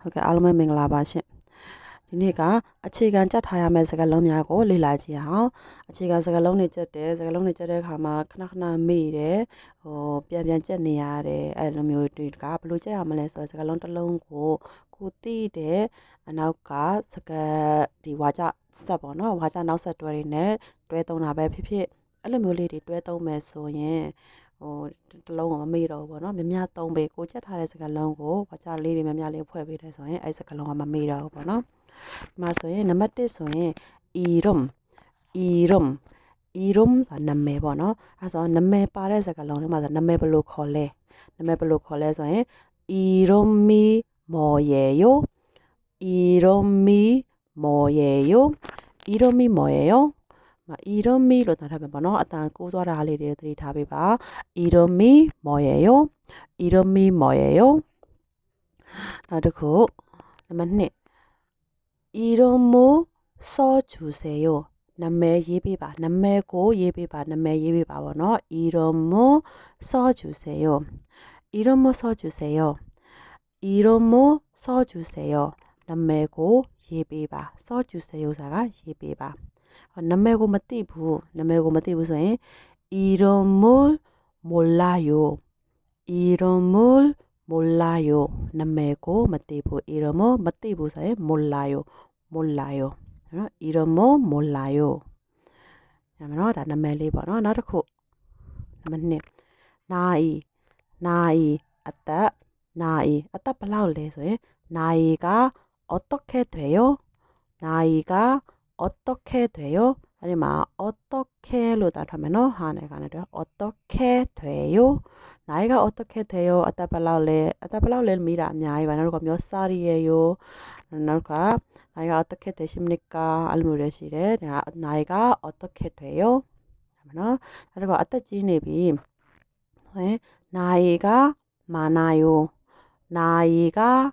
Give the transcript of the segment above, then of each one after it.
ဟုတ်ကဲ့အားလုံးပဲမင်္ဂလာပါရှင့်ဒီနေ့ကအခြေခံကြတ်ထားရမယ့်စကားလုံးများကို လေ့လာကြည့်အောင် အခြေခံစကားလုံးတွေကြတ်တယ်စကားလုံးတွေကြတ်တဲ့အခါမှာခဏခဏမေ့တယ်ဟိုပြန်ပြန်ကြတ်နေရတယ်အဲလိုမျိုးတွေကဘယ်လိုကြတ်ရမလဲဆိုတော့စကားလုံးတစ်လုံးကိုကိုသိတဲ့အနောက်ကစကားဒီဝါကျဆက်ပေါ့နော်ဝါကျနောက်ဆက်တွဲတွေနဲ့တွဲသုံးတာပဲဖြစ်ဖြစ်အဲ့လိုမျိုးလေးတွေတွဲသုံးမယ်ဆိုရင်ဟိုတလုံးကမမေ့တော့ဘူးပေါ့နော်မြမသုံးပေကိုချက်ထားတဲ့စကလုံးကိုဝါချလေးတွေမြမလေးဖွဲ့ပေးတယ်ဆိုရင်အဲ့စကလုံးကမမေ့တော့ဘူးပေါ့နော်ဒီမှာဆိုရင်နံပါတ်1ဆိုရင် irum irum irum ဆိုနာမည်ပေါ့နော်အဲ့ဆိုနာမည်ပါတဲ့စကလုံးတွေမှာဆိုနာမည်ဘယ်လိုခေါ်လဲနာမည်ဘယ်လိုခေါ်လဲဆိုရင် iromi moyeyo iromi moyeyo iromi moyeyo 이름이 로 대답하면 어떤 구조를 할리려 들이 답이 봐 이름이 뭐예요? 이름이 뭐예요? 그리고 맞네 이름 써주세요. 남매 예비바 남매고 예비바 남매 예비바 번호 이름 써주세요. 이름 써주세요. 이름 써주세요. 남매고 예비바 써주세요사가 예비바 နာမည်ကိုမသိဘူးနာမည်ကိုမသိဘူးဆိုရင်အီရွန်မူလ်မိုလာယိုအီရွန်မူလ်မိုလာယိုနာမည်ကိုမသိဘူးအီရွန်မူမသိဘူးဆိုရင်မိုလာယိုမိုလာယိုနော်အီရွန်မူမိုလာယိုညမနော်ဒါနာမည်လေးပေါ့နော်နောက်တစ်ခုနံပါတ်2နာအီနာအီအသက်နာအီအသက်ဘယ်လောက်လဲဆိုရင်နာအီက어떻게돼 요? 나이가 어떻게 돼요? 아니면 아, 어떻게로다 하면은 한가는데요 아, 네, 어떻게 돼요? 나이가 어떻게 돼요? 아따발라올레 미라면 이와 너가 몇 살이에요? 너가 나이가 어떻게 되십니까? 알무레시레 네, 아, 나이가 어떻게 돼요? 그리고 아따 지네비 나이가 많아요. 나이가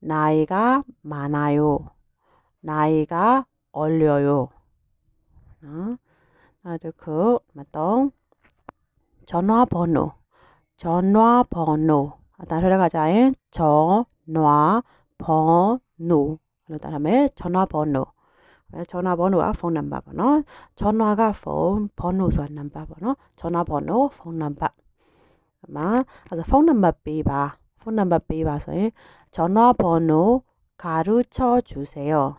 나이가 많아요. 나이가 어려요. 나도 그 맞던 전화번호 전화번호 다시 가자인 전화번호 그다음에 전화번호 전화번호가 phone number 번호 전화가 phone 번호소 number 번호 전화번호 phone number မှာအဲ phone number ပေးပါ phone number ပေးပါဆိုရင် 전화번호 가르쳐 주세요.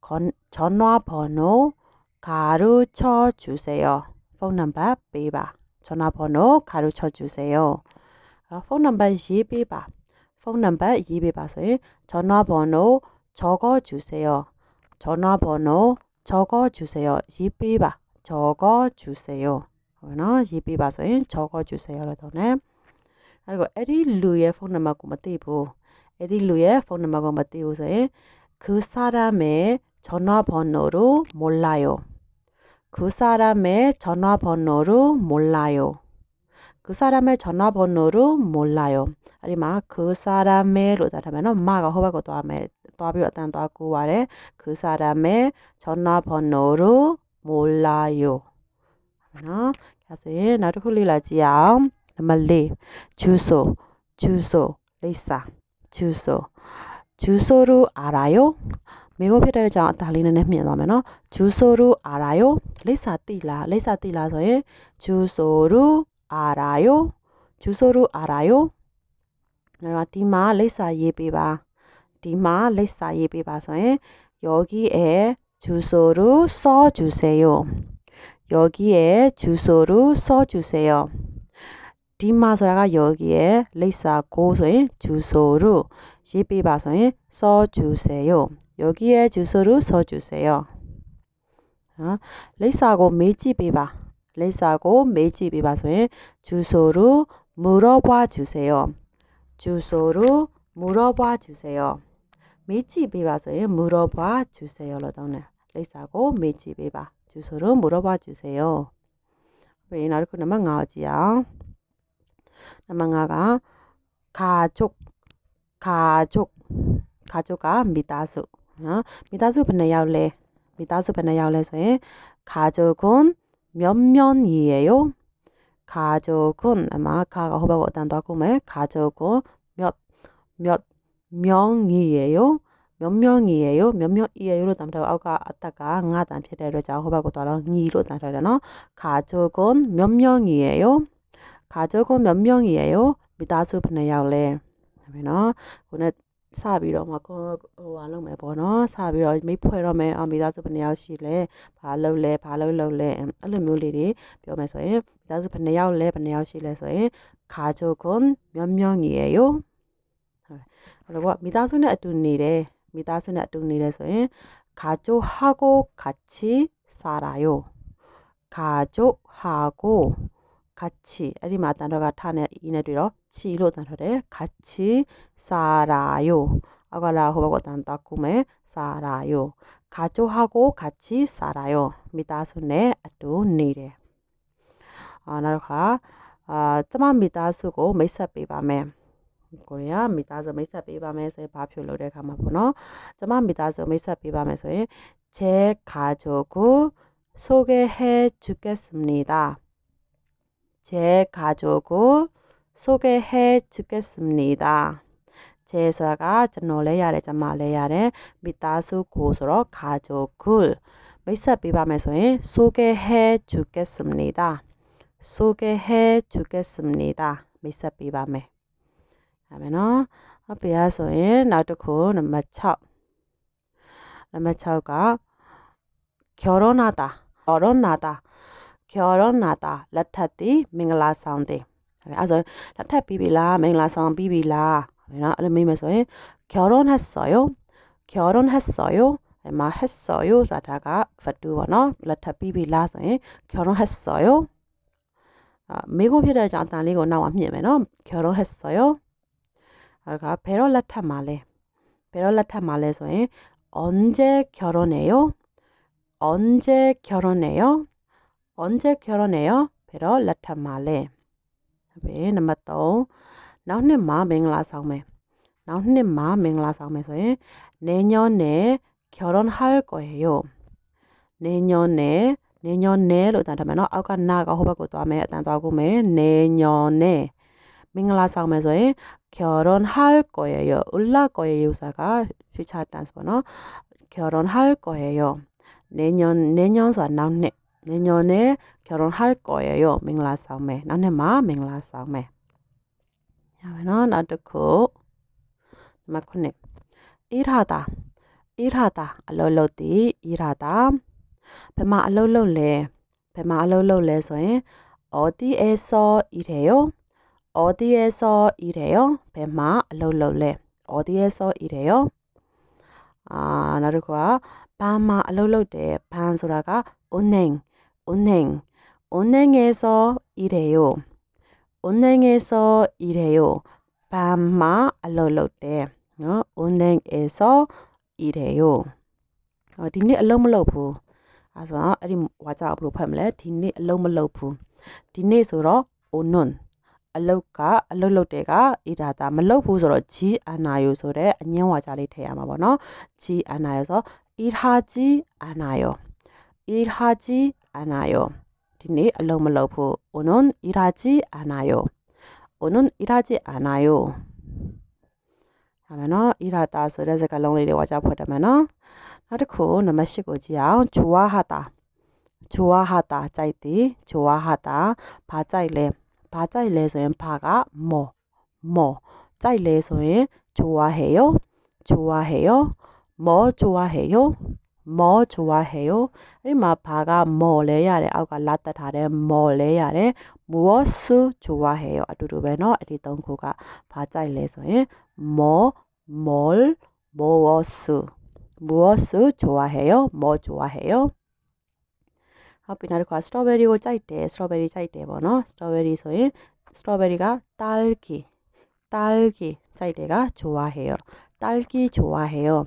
건, 전화번호 가르쳐 주세요. phone number 1번 전화번호 가르쳐 주세요. 어, phone number 2번 phone number 2번을 전화번호 적어 주세요. 전화번호 적어 주세요. 2번 적어 주세요. 그러나 2번을 적어 주세요. 그러더니 그리고 에리 루의 폰 넘버 9번 2부 에딜루의 폰음하고 마티우스의 그 사람의 전화번호로 몰라요. 그 사람의 전화번호로 몰라요. 그 사람의 전화번호로 몰라요. 아니면 그 사람의로 따르면 마가 허바고 다음에 답이 왔다는 다고 아래 그 사람의 전화번호로 몰라요. 하나, 그래서 나를 흘리라지야. 그 말리 주소, 주소, 리사. 주소. 주소를 알아요? 미국이를 달리는 의미라면 주소를 알아요? 레사띠라. 레사띠라서의 주소를 알아요? 주소를 알아요? 내가 디마 레사 예비바. 디마 레사 예비바서의 여기에 주소를 써주세요. 여기에 주소를 써주세요. 뒷마서야가 여기에 레이사 고소인 주소를 시비바소인 써주세요. 여기에 주소를 써주세요. 어? 레이사고매집비바레이사고매집비바소인 주소를 물어봐 주세요. 주소를 물어봐 주세요. 매집비바소인 물어봐 주세요. 러더는 레이사고매집비바 주소를 물어봐 주세요. 왜 나를 그나마 나오지요? 넘어가가가족가족가족아미다수 어? 미다수번에야올래미다수번에야올래서가족은몇명이에요가족은아마가가호박을어떤도하고매가족은몇몇명이에요몇명이에요몇명이에요로남자고아까아따가응하단필요로자호박을따라니로나서려너가족은몇명이에요가족은몇명이에 요? 미다수분야 래. 그러면오늘စပြီးတော့မှကိုဟိုဟာလုပ်မယ်ပေါ့နော်စပြီးတော့မိဖွဲ့တော့မယ်အမိသားစုဘယ်နှယောက်ရှိလဲဘာလုပ်လဲဘာလုပ်လုပ်လဲအဲ့လိုမျိုးလေးတွေပြောမယ်ဆိုရင်မိသားစုဘယ်နှယောက်လဲဘယ်နှယောက်ရှိလဲဆိုရင်ခါချိုကွန်မြောင်းမြောင်းကြီးရဲ့ယောဟုတ်တယ်ပေါ့မိသားစုနဲ့အတူနေတယ်မိသားစုနဲ့အတူနေတယ်ဆိုရင်ခါချိုဟာကိုခါချီစာရာယောခါချိုဟာကို같이아리마단어가타네이네들어치로단어를같이살아 요. 아가라호바고단다꿈에살아 요. 가족하고같이살아 요. 미다수네아두니 레. 아나로가아저만미다수고메이사빼바메ကိုရီးယားမိသားစုမိတ်ဆက်ပေးပါမယ်ဆိုရင်ဘာဖြစ်လို့တဲ့ခါမှာပေါ့နော်ကျမမိသားစုမိတ်ဆက်ပေးပါမယ်ဆိုရင်제가족을소개해주겠습니다제 가족을 소개해 주겠습니다. 제사가 노래야레 자마레야레 미타수 고스로 가족을 메사 비밤에서의 소개해 주겠습니다. 소개해 주겠습니다. 메사 비밤에 하면은 비아소의 나두코 넘버 6 넘버 6가 결혼하다 결혼하다 결혼하다လက်ထပ်သည်မင်္ဂလာဆောင်သည်ဟုတ်ပြီအဲဆိုလက်ထပ်ပြီးပြီလားမင်္ဂလာဆောင်ပြီးပြီလားဟုတ်ပြီနော်အဲ့လိုမိမယ်ဆိုရင် 결혼했어요 결혼했어요 마 했어요 자다가 verb 번호 letter B B 라ဆိုရင် 결혼했어요 အာမိကုန်ဖြစ်တဲ့အကြောင်းအတန်လေးကိုနောက်မှမြင်မယ်နော် 결혼했어요 အဲ့ဒါကဘယ်တော့လက်ထပ်မှာလဲဘယ်တော့လက်ထပ်မှာလဲဆိုရင် 언제 결혼해요 언제 결혼해요 언제결혼해 요? pero latta male. ပဲနံပါတ်3နောက်နှစ်မှာမင်္ဂလာဆောင်မယ်နောက်နှစ်မှာမင်္ဂလာဆောင်မယ်ဆိုရင်နေညောနဲ့결혼할거예요နေညောနဲ့နေညောနဲ့လို့တန်တယ်မယ်နော်အောက်ကနာကဟိုဘက်ကိုသွားမယ်အတန်သွားကိုမယ်နေညောနဲ့မင်္ဂလာဆောင်မယ်ဆိုရင်결혼할거예요올라거예요ဆိုတာက future tense ပေါ့နော်결혼할거예요နေညောနေညောဆိုတာနောက်နှစ် 내년에 결혼할 거예요. 맹라상매. 나는 마 맹라상매. 그러면은 아코 마코님 일하다 일하다 알로로디 일하다 배마 알로로레 배마 알로로레 서에 어디에서 일해요? 어디에서 일해요? 배마 알로로레 어디에서 일해요? 아 나르고아 배마 알로로데 반소라가 은행 은 행, 은행에서일해 요. 은행에서일해 요. 밤마알러러 때, 어, 은행에서일해 요. 어, 딘니알러머러 브. 아 서, 아리와자앞으로파면딘니알러머러 브. 딘니소러오 는. အလုတ်ကအလုတ်လုတ်တဲ့ကအေဒါတာမလုတ်ဘူးဆိုတော့ G အာနာယိုဆိုတဲ့အငင်းဝါကြလေးထည့်ရမှာပေါ့နော် G အာနာယိုဆိုအေဒါ G အာနာယိုအေဒါ G 않아요. 뒷니 알로말로프 오는 일하지 않아요. 오는 일하지 않아요. 하면 일하다 그래서 갈롱리리 와자 보려면 나르코 넘어시고지야 좋아하다. 좋아하다 짜이디 좋아하다 바자일레 바자일레서 바가 뭐뭐 뭐. 뭐. 일레서 좋아해요 좋아해요 뭐 좋아해요 뭐 좋아해요? 그러 바가 뭐래 야래 아까 라따 다래 뭐래 야래 무엇을 좋아해요? 아두루베너 리던코가 바자일래서에 뭐, 뭘, 무엇을 무엇을 좋아해요? 뭐 좋아해요? 하피나르 과 스트로베리고 짜이때 스트로베리 짜이때 번호 스트로베리서에 스트로베리가 딸기 딸기 짜이때가 좋아해요. 딸기 좋아해요.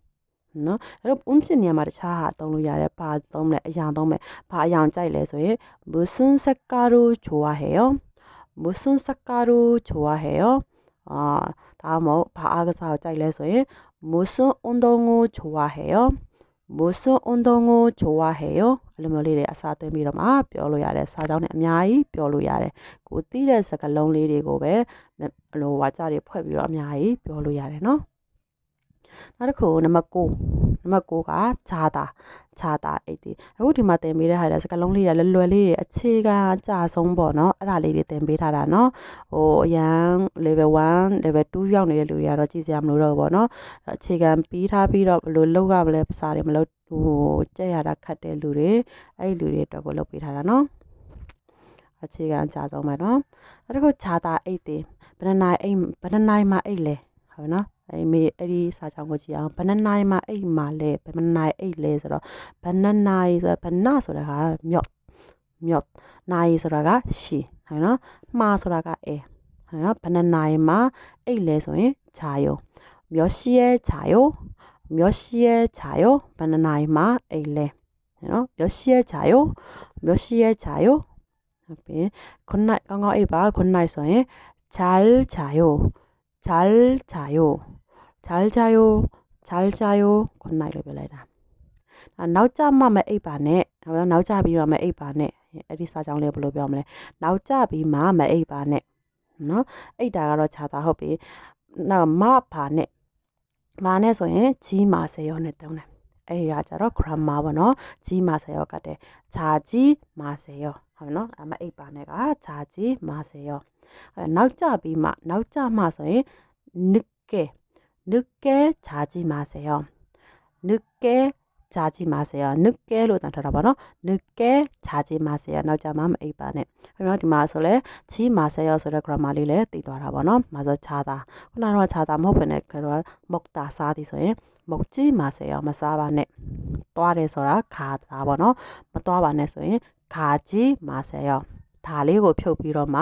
နော်အဲ့တော့ um ဖြစ်နေရာမှာတခြားဟာသုံးလို့ရတယ်ဘာသုံးမလဲအရာသုံးမယ်ဘာအရာကြိုက်လဲဆိုရင် musun sakaru chouaheyo musun sakaru chouaheyo အာဒါမှမဟုတ်ဘာအားကစားကိုကြိုက်လဲဆိုရင် musun undongo chouaheyo musun undongo chouaheyo အဲ့လိုမျိုးလေးတွေအစားသွင်းပြီးတော့မှပြောလို့ရတယ်စာကြောင်းနဲ့အများကြီးပြောလို့ရတယ်ကိုသိတဲ့စကားလုံးလေးတွေကိုပဲဟိုဝါကြတွေဖွဲ့ပြီးတော့အများကြီးပြောလို့ရတယ်နော်နောက်တစ်ခုနံပါတ်9နံပါတ်9ကဂျာတာခြားတာအဲ့ဒီအခုဒီမှာတင်ပေးတဲ့ဟာတွေကစကလုံးလေးတွေလွယ်လွယ်လေးတွေအခြေခံအကြဆုံးပေါ့နော်အဲ့ဒါလေးတွေတင်ပေးထားတာနော်ဟိုအရန် level 1 level 2ရောက်နေတဲ့လူတွေကတော့ကြည့်စရာမလိုတော့ဘောနော်အခြေခံပြီးထားပြီးတော့ဘယ်လိုလုပ်ရမလဲပစာတွေမလုပ်ဟိုကြက်ရတာခတ်တဲ့လူတွေအဲ့ဒီလူတွေအတွက်ကိုလုပ်ပေးထားတာနော်အခြေခံအကြဆုံးပဲနော်နောက်တစ်ခုခြားတာအိတ်တင်ဘယ်နှနိုင်အိတ်ဘယ်နှနိုင်မှာအိတ်လဲဟုတ်နော် အဲ့မေအဲ့ဒီစာချောင်းကိုကြည့်အောင်ဘဏ္ဍနာရီမှာအိတ်မှာလဲဘဏ္ဍနာရီအိတ်လဲဆိုတော့ဘဏ္ဍနာရီဆိုဘဏ္ဍဆိုတာကမြော့မြော့နာရီဆိုတာကရှီဟဲ့နော်မှာဆိုတာကအဲဟဲ့နော်ဘဏ္ဍနာရီမှာအိတ်လဲဆိုရင်ဂျာယောမြော့ရှီရဲ့ဂျာယောမြော့ရှီရဲ့ဂျာယောဘဏ္ဍနာရီမှာအိတ်လဲနော်몇 시에 자요? 몇 시에 자요? 굿나잇, 깡깡 이봐. 굿나잇 소에 잘 자요. 잘 자요. ဂျာလ်ဂျာယိုဂျာလ်ဂျာယိုခုနလိုက်လို့ပြောလိုက်တာဒါနောက်ကြမှမအိပ်ပါနဲ့နောက်နောက်ကြပြီးမှမအိပ်ပါနဲ့အဲ့ဒီစာကြောင်းလေးဘယ်လိုပြောမလဲနောက်ကြပြီးမှမအိပ်ပါနဲ့နော်အိပ်တာကတော့ခြားတာဟုတ်ပြီနောက်မပါနဲ့မာနဲ့ဆိုရင်ကြီးမာ10ရောနဲ့တုံးတယ်အဲ့ဒါကြတော့ grammar ပေါ့နော်ကြီးမာ10ရောကတဲ့ဂျာကြီးမာ10ရောဟုတ်နော်အမအိပ်ပါနဲ့ကဂျာကြီးမာ10ရောနောက်ကြပြီးမှနောက်ကြမှဆိုရင်နစ်ကဲ늦게자지마세 요. 늦게자지마세 요. 늦게로나타나봐 요. 늦게자지마세 요. 날짜만이번 에. 그러면디마솔에지마세 요. 소리그라마리를띠더라봐 요. 맞아자 다. 그나마자다먹으 네. 그러먹다사디서에먹지마세 요. 마사바 네. 또아래서라가다봐 요. 뭐또아바네소리가지마세 요. ဒါလေးကိုဖြုတ်ပြီးတော့မှ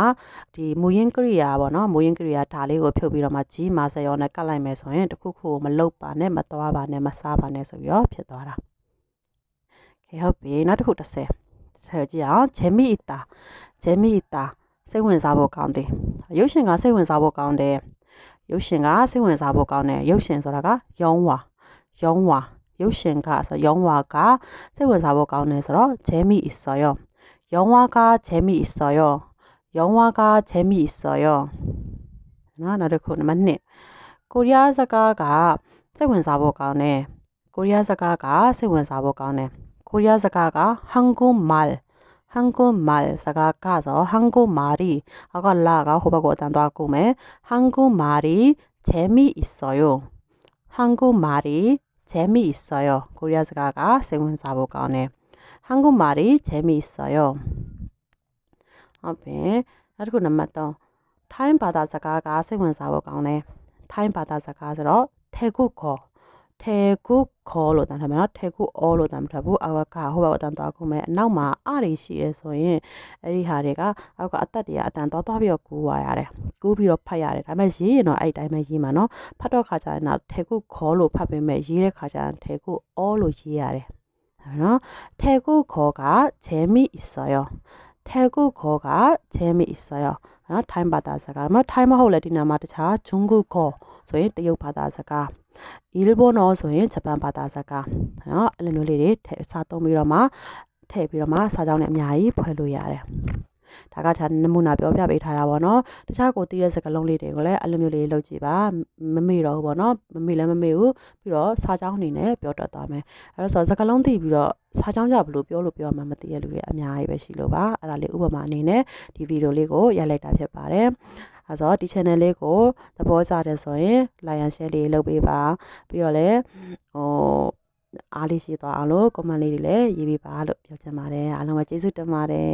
ဒီမူရင်းကရိယာပေါ့နော်မူရင်းကရိယာဒါလေးကိုဖြုတ်ပြီးတော့မှကြီးမာဆယောနဲ့ကတ်လိုက်မယ်ဆိုရင်တခုခုကိုမလုတ်ပါနဲ့မသွားပါနဲ့မစားပါနဲ့ဆိုပြီးတော့ဖြစ်သွားတာခေဟုတ်ပြီနောက်တစ်ခု30ဆက်ကြည့်အောင်ဂျမီအီတာဂျမီအီတာစိတ်ဝင်စားဖို့ကောင်းတယ်ရုပ်ရှင်ကစိတ်ဝင်စားဖို့ကောင်းတယ်ရုပ်ရှင်ကစိတ်ဝင်စားဖို့ကောင်းတယ်ရုပ်ရှင်ဆိုတာကယုံဝါယုံဝါရုပ်ရှင်ကဆိုယုံဝါကစိတ်ဝင်စားဖို့ကောင်းတယ်ဆိုတော့ဂျဲမီအီဆော်ယော 영화가 재미있어요. 영화가 재미있어요. 나를 맞네. 코리아 사가가 세운 사보가네. 코리아 사가가 세운 사보가네. 코리아 사가가 한국말 한국말 사가가서 한국말이 아가라가 호박고단도 아꿈에 한국말이 재미있어요. 한국말이 재미있어요. 코리아 사가가 세운 사보가네. 한국말이재미있어 요. 앞에그리고넘어또타인바다사가가생활사고가 네. 타인바다사가서태국어태국어로단하면태국어로단다고아까호바고단도하고매나마아리시에소인에리하레가아까아따디야아단떠떠비어구와야 래. 구비로파야 래. 다음에시에너아이다음에이만너파도가자나태국어로파베매이래가자태국어로이해하 래. နော်태국어가재미있어요태국어가재미있어요နော်ထိုင်းဘာသာစကားမထိုင်းမဟုတ်လေဒီနာမှာတခြားဂျုံဂုခေါ်ဆိုရင်တရုတ်ဘာသာစကားအီလဘွန်တော့ဆိုရင်ဂျပန်ဘာသာစကားနော်အဲ့လိုမျိုးလေးတွေထည့်စားသုံးပြီးတော့မှထည့်ပြီးတော့မှစာကြောင်းနဲ့အများကြီးဖွဲ့လို့ရတယ်ဒါကဒါနမူနာပြောပြပေးထားတာပေါ့နော်တခြားကိုသိတဲ့စကားလုံးလေးတွေကိုလည်းအဲ့လိုမျိုးလေးလုပ်ကြည့်ပါမမေ့တော့ဘူးပေါ့နော်မမေ့လည်းမမေ့ဘူးပြီးတော့စာကြောင်းအနေနဲ့ပြောတတ်သွားမယ်အဲ့ဒါဆိုစကားလုံးသိပြီးတော့စာကြောင်းကြဘလို့ပြောလို့ပြောမှမသိရလူတွေအများကြီးပဲရှိလို့ပါအဲ့ဒါလေးဥပမာအနေနဲ့ဒီဗီဒီယိုလေးကိုရိုက်လိုက်တာဖြစ်ပါတယ်အဲဆိုဒီ channel လေးကိုသဘောကျတယ်ဆိုရင် like and share လေးလုပ်ပေးပါ ပြီးတော့လည်းဟိုအားလေးရှိသွားအောင်လို့ comment လေးတွေလည်းရေးပေးပါလို့ပြောချင်ပါတယ်အားလုံးပဲကျေးဇူးတင်ပါတယ်